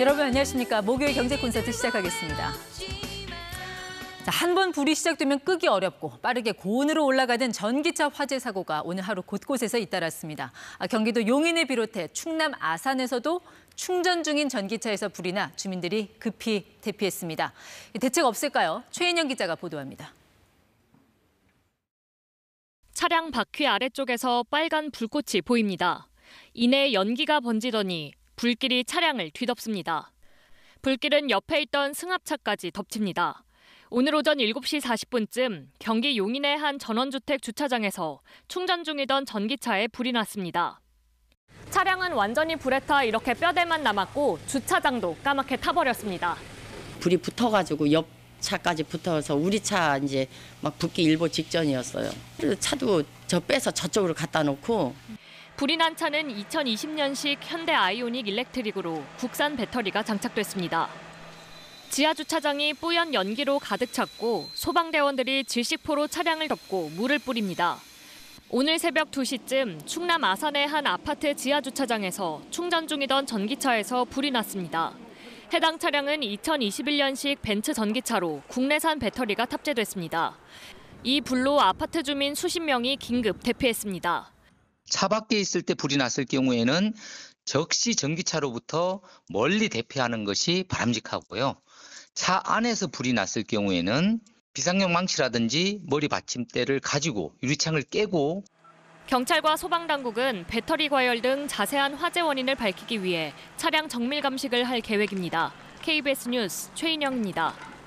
여러분 안녕하십니까. 목요일 경제 콘서트 시작하겠습니다. 한 번 불이 시작되면 끄기 어렵고 빠르게 고온으로 올라가는 전기차 화재 사고가 오늘 하루 곳곳에서 잇따랐습니다. 아, 경기도 용인을 비롯해 충남 아산에서도 충전 중인 전기차에서 불이 나 주민들이 급히 대피했습니다. 대책 없을까요? 최인영 기자가 보도합니다. 차량 바퀴 아래쪽에서 빨간 불꽃이 보입니다. 이내 연기가 번지더니 불길이 차량을 뒤덮습니다. 불길은 옆에 있던 승합차까지 덮칩니다. 오늘 오전 7시 40분쯤 경기 용인의 한 전원주택 주차장에서 충전 중이던 전기차에 불이 났습니다. 차량은 완전히 불에 타 이렇게 뼈대만 남았고 주차장도 까맣게 타버렸습니다. 불이 붙어가지고 옆 차까지 붙어서 우리 차 이제 막 붙기 일보 직전이었어요. 차도 저 빼서 저쪽으로 갖다 놓고 불이 난 차는 2020년식 현대 아이오닉 일렉트릭으로 국산 배터리가 장착됐습니다. 지하 주차장이 뿌연 연기로 가득 찼고 소방대원들이 질식포로 차량을 덮고 물을 뿌립니다. 오늘 새벽 2시쯤 충남 아산의 한 아파트 지하 주차장에서 충전 중이던 전기차에서 불이 났습니다. 해당 차량은 2021년식 벤츠 전기차로 국내산 배터리가 탑재됐습니다. 이 불로 아파트 주민 수십 명이 긴급 대피했습니다. 차 밖에 있을 때 불이 났을 경우에는 적시 전기차로부터 멀리 대피하는 것이 바람직하고요. 차 안에서 불이 났을 경우에는 비상용 망치라든지 머리 받침대를 가지고 유리창을 깨고 경찰과 소방당국은 배터리 과열 등 자세한 화재 원인을 밝히기 위해 차량 정밀 감식을 할 계획입니다. KBS 뉴스 최인영입니다.